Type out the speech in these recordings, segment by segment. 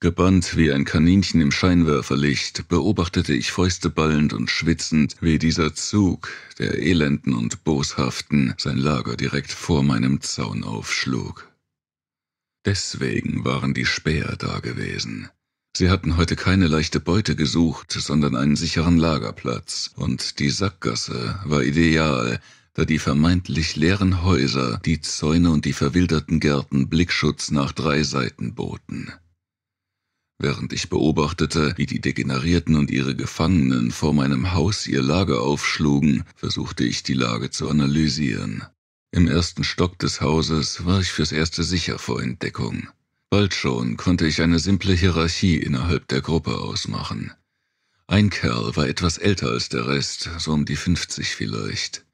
Gebannt wie ein Kaninchen im Scheinwerferlicht beobachtete ich fäusteballend und schwitzend, wie dieser Zug, der elenden und boshaften, sein Lager direkt vor meinem Zaun aufschlug. Deswegen waren die Späher da gewesen. Sie hatten heute keine leichte Beute gesucht, sondern einen sicheren Lagerplatz, und die Sackgasse war ideal, da die vermeintlich leeren Häuser, die Zäune und die verwilderten Gärten Blickschutz nach drei Seiten boten während ich beobachtete, wie die Degenerierten und ihre Gefangenen vor meinem Haus ihr Lager aufschlugen, versuchte ich die Lage zu analysieren. Im ersten Stock des Hauses war ich fürs erste sicher vor Entdeckung. Bald schon konnte ich eine simple Hierarchie innerhalb der Gruppe ausmachen. Ein Kerl war etwas älter als der Rest, so um die fünfzig vielleicht.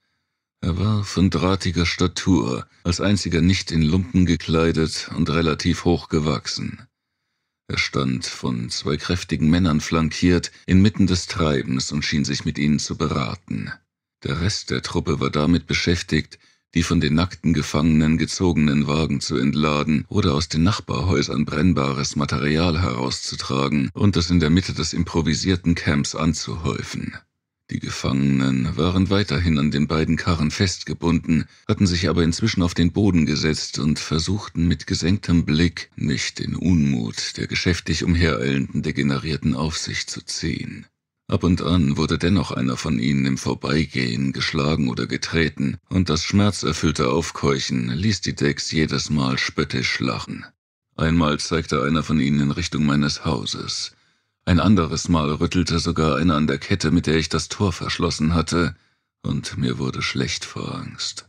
Er war von drahtiger Statur, als einziger nicht in Lumpen gekleidet und relativ hoch gewachsen. Er stand, von zwei kräftigen Männern flankiert, inmitten des Treibens und schien sich mit ihnen zu beraten. Der Rest der Truppe war damit beschäftigt, die von den nackten Gefangenen gezogenen Wagen zu entladen oder aus den Nachbarhäusern brennbares Material herauszutragen und das in der Mitte des improvisierten Camps anzuhäufen. Die Gefangenen waren weiterhin an den beiden Karren festgebunden, hatten sich aber inzwischen auf den Boden gesetzt und versuchten mit gesenktem Blick nicht den Unmut der geschäftig umhereilenden Degenerierten auf sich zu ziehen. Ab und an wurde dennoch einer von ihnen im Vorbeigehen geschlagen oder getreten, und das schmerzerfüllte Aufkeuchen ließ die Decks jedes Mal spöttisch lachen. Einmal zeigte einer von ihnen in Richtung meines Hauses, ein anderes Mal rüttelte sogar einer an der Kette, mit der ich das Tor verschlossen hatte, und mir wurde schlecht vor Angst.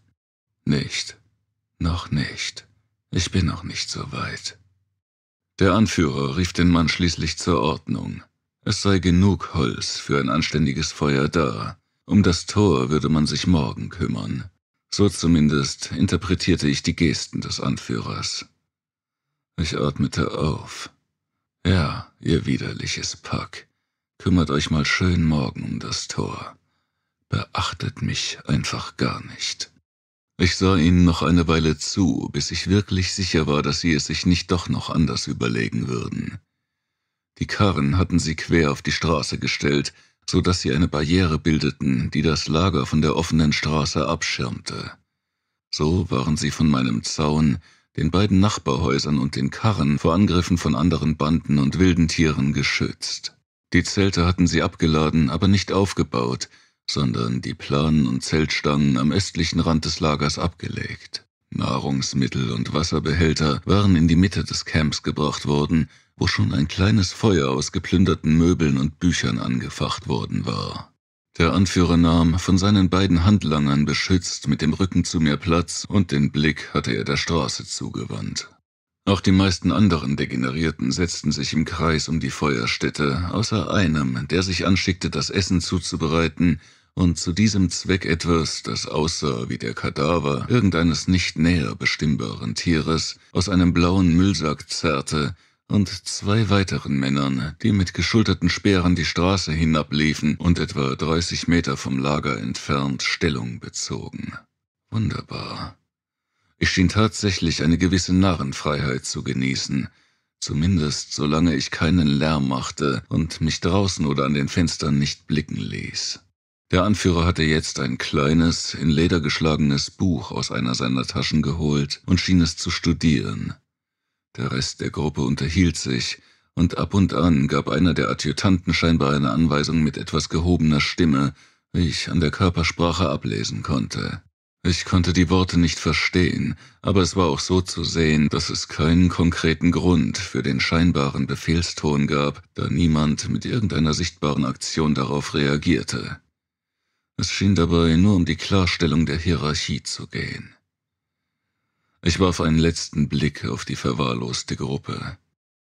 Nicht. Noch nicht. Ich bin noch nicht so weit. Der Anführer rief den Mann schließlich zur Ordnung. Es sei genug Holz für ein anständiges Feuer da. Um das Tor würde man sich morgen kümmern. So zumindest interpretierte ich die Gesten des Anführers. Ich atmete auf. Ja, ihr widerliches Pack, kümmert euch mal schön morgen um das Tor. Beachtet mich einfach gar nicht. Ich sah ihnen noch eine Weile zu, bis ich wirklich sicher war, dass sie es sich nicht doch noch anders überlegen würden. Die Karren hatten sie quer auf die Straße gestellt, so dass sie eine Barriere bildeten, die das Lager von der offenen Straße abschirmte. So waren sie von meinem Zaun den beiden Nachbarhäusern und den Karren vor Angriffen von anderen Banden und wilden Tieren geschützt. Die Zelte hatten sie abgeladen, aber nicht aufgebaut, sondern die Planen und Zeltstangen am östlichen Rand des Lagers abgelegt. Nahrungsmittel und Wasserbehälter waren in die Mitte des Camps gebracht worden, wo schon ein kleines Feuer aus geplünderten Möbeln und Büchern angefacht worden war. Der Anführer nahm, von seinen beiden Handlangern beschützt, mit dem Rücken zu mir Platz und den Blick hatte er der Straße zugewandt. Auch die meisten anderen Degenerierten setzten sich im Kreis um die Feuerstätte, außer einem, der sich anschickte, das Essen zuzubereiten und zu diesem Zweck etwas, das aussah wie der Kadaver irgendeines nicht näher bestimmbaren Tieres, aus einem blauen Müllsack zerrte, und zwei weiteren Männern, die mit geschulterten Speeren die Straße hinabliefen und etwa 30 Meter vom Lager entfernt Stellung bezogen. Wunderbar. Ich schien tatsächlich eine gewisse Narrenfreiheit zu genießen, zumindest solange ich keinen Lärm machte und mich draußen oder an den Fenstern nicht blicken ließ. Der Anführer hatte jetzt ein kleines, in Leder geschlagenes Buch aus einer seiner Taschen geholt und schien es zu studieren. Der Rest der Gruppe unterhielt sich, und ab und an gab einer der Adjutanten scheinbar eine Anweisung mit etwas gehobener Stimme, wie ich an der Körpersprache ablesen konnte. Ich konnte die Worte nicht verstehen, aber es war auch so zu sehen, dass es keinen konkreten Grund für den scheinbaren Befehlston gab, da niemand mit irgendeiner sichtbaren Aktion darauf reagierte. Es schien dabei nur um die Klarstellung der Hierarchie zu gehen. Ich warf einen letzten Blick auf die verwahrloste Gruppe.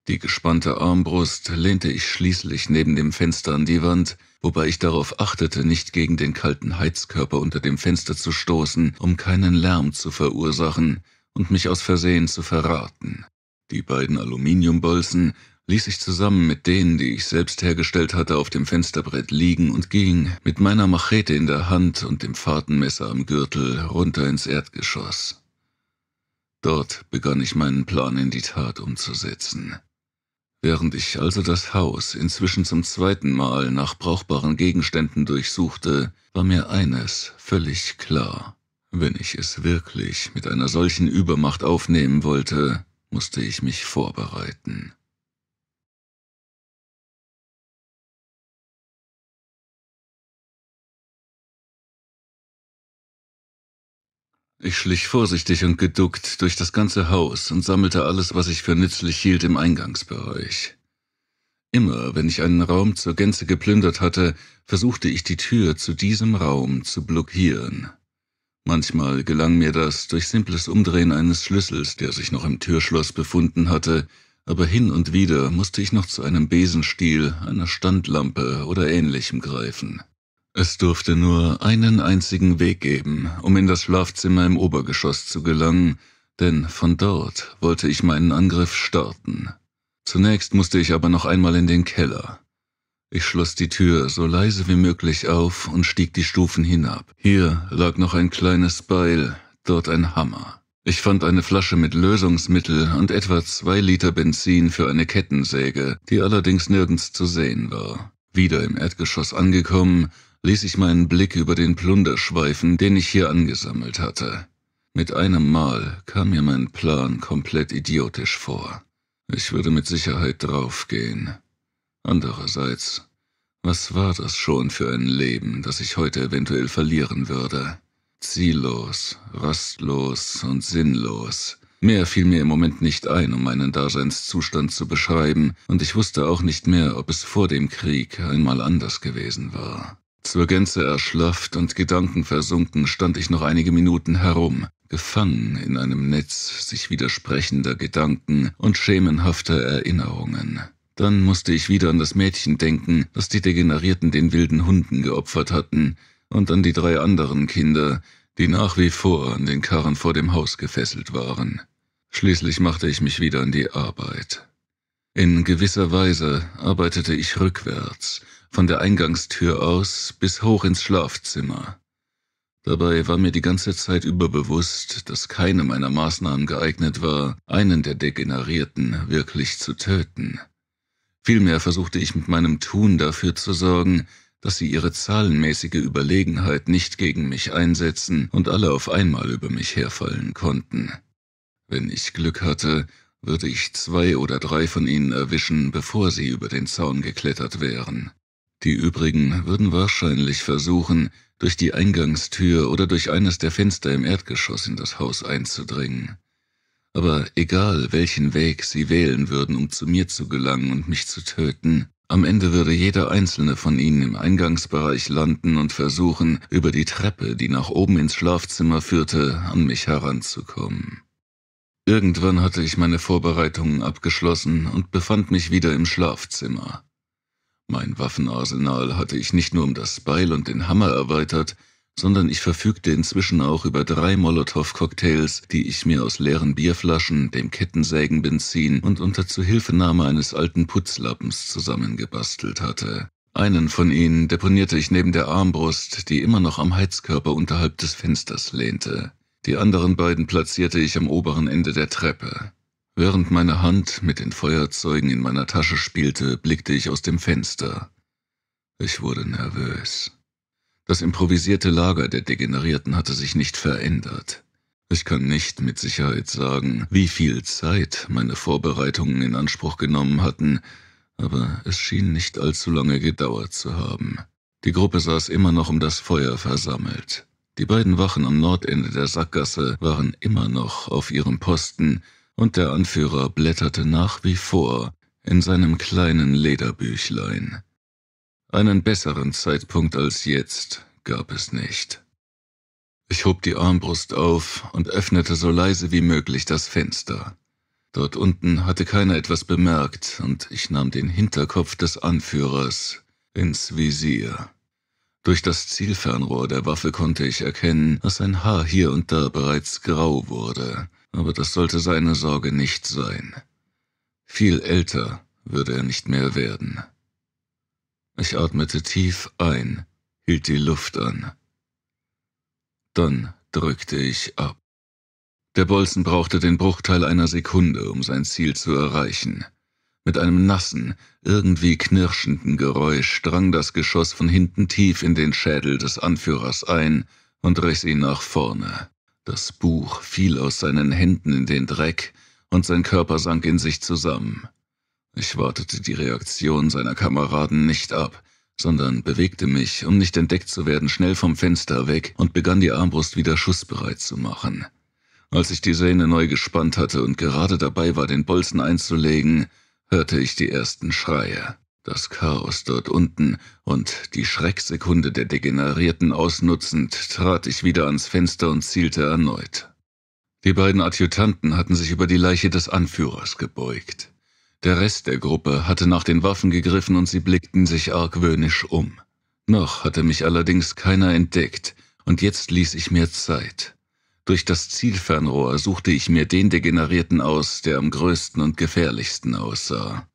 Die gespannte Armbrust lehnte ich schließlich neben dem Fenster an die Wand, wobei ich darauf achtete, nicht gegen den kalten Heizkörper unter dem Fenster zu stoßen, um keinen Lärm zu verursachen und mich aus Versehen zu verraten. Die beiden Aluminiumbolzen ließ ich zusammen mit denen, die ich selbst hergestellt hatte, auf dem Fensterbrett liegen und ging, mit meiner Machete in der Hand und dem Fahrtenmesser am Gürtel, runter ins Erdgeschoss. Dort begann ich meinen Plan in die Tat umzusetzen. Während ich also das Haus inzwischen zum zweiten Mal nach brauchbaren Gegenständen durchsuchte, war mir eines völlig klar. Wenn ich es wirklich mit einer solchen Übermacht aufnehmen wollte, musste ich mich vorbereiten. Ich schlich vorsichtig und geduckt durch das ganze Haus und sammelte alles, was ich für nützlich hielt, im Eingangsbereich. Immer, wenn ich einen Raum zur Gänze geplündert hatte, versuchte ich die Tür zu diesem Raum zu blockieren. Manchmal gelang mir das durch simples Umdrehen eines Schlüssels, der sich noch im Türschloss befunden hatte, aber hin und wieder musste ich noch zu einem Besenstiel, einer Standlampe oder ähnlichem greifen. Es durfte nur einen einzigen Weg geben, um in das Schlafzimmer im Obergeschoss zu gelangen, denn von dort wollte ich meinen Angriff starten. Zunächst musste ich aber noch einmal in den Keller. Ich schloss die Tür so leise wie möglich auf und stieg die Stufen hinab. Hier lag noch ein kleines Beil, dort ein Hammer. Ich fand eine Flasche mit Lösungsmittel und etwa zwei Liter Benzin für eine Kettensäge, die allerdings nirgends zu sehen war. Wieder im Erdgeschoss angekommen, ließ ich meinen Blick über den Plunder schweifen, den ich hier angesammelt hatte. Mit einem Mal kam mir mein Plan komplett idiotisch vor. Ich würde mit Sicherheit draufgehen. Andererseits, was war das schon für ein Leben, das ich heute eventuell verlieren würde? Ziellos, rastlos und sinnlos. Mehr fiel mir im Moment nicht ein, um meinen Daseinszustand zu beschreiben, und ich wusste auch nicht mehr, ob es vor dem Krieg einmal anders gewesen war. Zur Gänze erschlafft und gedankenversunken stand ich noch einige Minuten herum, gefangen in einem Netz sich widersprechender Gedanken und schemenhafter Erinnerungen. Dann musste ich wieder an das Mädchen denken, das die Degenerierten den wilden Hunden geopfert hatten, und an die drei anderen Kinder, die nach wie vor an den Karren vor dem Haus gefesselt waren. Schließlich machte ich mich wieder an die Arbeit. In gewisser Weise arbeitete ich rückwärts, von der Eingangstür aus bis hoch ins Schlafzimmer. Dabei war mir die ganze Zeit über bewusst, dass keine meiner Maßnahmen geeignet war, einen der Degenerierten wirklich zu töten. Vielmehr versuchte ich mit meinem Tun dafür zu sorgen, dass sie ihre zahlenmäßige Überlegenheit nicht gegen mich einsetzen und alle auf einmal über mich herfallen konnten. Wenn ich Glück hatte, würde ich zwei oder drei von ihnen erwischen, bevor sie über den Zaun geklettert wären. Die übrigen würden wahrscheinlich versuchen, durch die Eingangstür oder durch eines der Fenster im Erdgeschoss in das Haus einzudringen. Aber egal, welchen Weg sie wählen würden, um zu mir zu gelangen und mich zu töten, am Ende würde jeder einzelne von ihnen im Eingangsbereich landen und versuchen, über die Treppe, die nach oben ins Schlafzimmer führte, an mich heranzukommen. Irgendwann hatte ich meine Vorbereitungen abgeschlossen und befand mich wieder im Schlafzimmer. Mein Waffenarsenal hatte ich nicht nur um das Beil und den Hammer erweitert, sondern ich verfügte inzwischen auch über drei Molotow-Cocktails, die ich mir aus leeren Bierflaschen, dem Kettensägenbenzin und unter Zuhilfenahme eines alten Putzlappens zusammengebastelt hatte. Einen von ihnen deponierte ich neben der Armbrust, die immer noch am Heizkörper unterhalb des Fensters lehnte. Die anderen beiden platzierte ich am oberen Ende der Treppe. Während meine Hand mit den Feuerzeugen in meiner Tasche spielte, blickte ich aus dem Fenster. Ich wurde nervös. Das improvisierte Lager der Degenerierten hatte sich nicht verändert. Ich kann nicht mit Sicherheit sagen, wie viel Zeit meine Vorbereitungen in Anspruch genommen hatten, aber es schien nicht allzu lange gedauert zu haben. Die Gruppe saß immer noch um das Feuer versammelt. Die beiden Wachen am Nordende der Sackgasse waren immer noch auf ihrem Posten, und der Anführer blätterte nach wie vor in seinem kleinen Lederbüchlein. Einen besseren Zeitpunkt als jetzt gab es nicht. Ich hob die Armbrust auf und öffnete so leise wie möglich das Fenster. Dort unten hatte keiner etwas bemerkt, und ich nahm den Hinterkopf des Anführers ins Visier. Durch das Zielfernrohr der Waffe konnte ich erkennen, dass sein Haar hier und da bereits grau wurde, aber das sollte seine Sorge nicht sein. Viel älter würde er nicht mehr werden. Ich atmete tief ein, hielt die Luft an. Dann drückte ich ab. Der Bolzen brauchte den Bruchteil einer Sekunde, um sein Ziel zu erreichen. Mit einem nassen, irgendwie knirschenden Geräusch drang das Geschoss von hinten tief in den Schädel des Anführers ein und riss ihn nach vorne. Das Buch fiel aus seinen Händen in den Dreck und sein Körper sank in sich zusammen. Ich wartete die Reaktion seiner Kameraden nicht ab, sondern bewegte mich, um nicht entdeckt zu werden, schnell vom Fenster weg und begann die Armbrust wieder schussbereit zu machen. Als ich die Sehne neu gespannt hatte und gerade dabei war, den Bolzen einzulegen, hörte ich die ersten Schreie das Chaos dort unten und die Schrecksekunde der Degenerierten ausnutzend, trat ich wieder ans Fenster und zielte erneut. Die beiden Adjutanten hatten sich über die Leiche des Anführers gebeugt. Der Rest der Gruppe hatte nach den Waffen gegriffen und sie blickten sich argwöhnisch um. Noch hatte mich allerdings keiner entdeckt, und jetzt ließ ich mir Zeit. Durch das Zielfernrohr suchte ich mir den Degenerierten aus, der am größten und gefährlichsten aussah.